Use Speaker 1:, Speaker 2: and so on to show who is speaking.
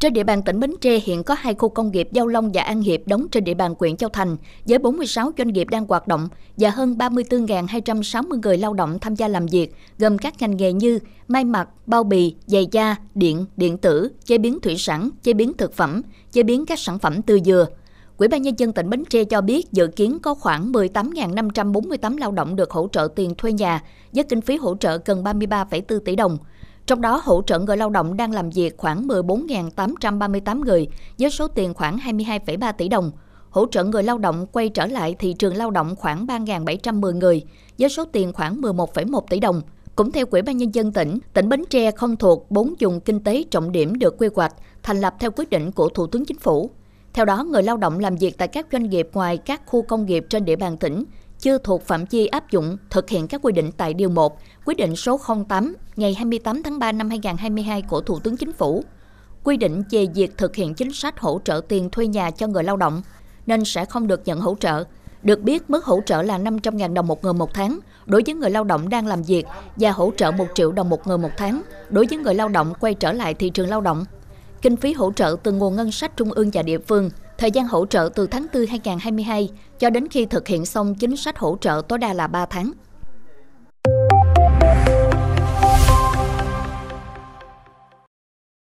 Speaker 1: Trên địa bàn tỉnh Bến Tre hiện có hai khu công nghiệp Giao Long và An Hiệp đóng trên địa bàn huyện Châu Thành với 46 doanh nghiệp đang hoạt động và hơn 34.260 người lao động tham gia làm việc, gồm các ngành nghề như may mặc, bao bì, giày da, điện, điện tử, chế biến thủy sản, chế biến thực phẩm, chế biến các sản phẩm từ dừa. Quỹ ban nhân dân tỉnh Bến Tre cho biết dự kiến có khoảng 18.548 lao động được hỗ trợ tiền thuê nhà với kinh phí hỗ trợ gần 33,4 tỷ đồng. Trong đó, hỗ trợ người lao động đang làm việc khoảng 14.838 người với số tiền khoảng 22,3 tỷ đồng. Hỗ trợ người lao động quay trở lại thị trường lao động khoảng 3.710 người với số tiền khoảng 11,1 tỷ đồng. Cũng theo Quỹ ban Nhân dân tỉnh, tỉnh Bến Tre không thuộc 4 vùng kinh tế trọng điểm được quy hoạch, thành lập theo quyết định của Thủ tướng Chính phủ. Theo đó, người lao động làm việc tại các doanh nghiệp ngoài các khu công nghiệp trên địa bàn tỉnh chưa thuộc phạm vi áp dụng thực hiện các quy định tại Điều 1, Quyết định số 08 ngày 28 tháng 3 năm 2022 của Thủ tướng Chính phủ, quy định về việc thực hiện chính sách hỗ trợ tiền thuê nhà cho người lao động, nên sẽ không được nhận hỗ trợ. Được biết, mức hỗ trợ là 500.000 đồng một người một tháng đối với người lao động đang làm việc và hỗ trợ 1 triệu đồng một người một tháng đối với người lao động quay trở lại thị trường lao động. Kinh phí hỗ trợ từ nguồn ngân sách trung ương và địa phương – Thời gian hỗ trợ từ tháng 4 2022 cho đến khi thực hiện xong chính sách hỗ trợ tối đa là 3 tháng.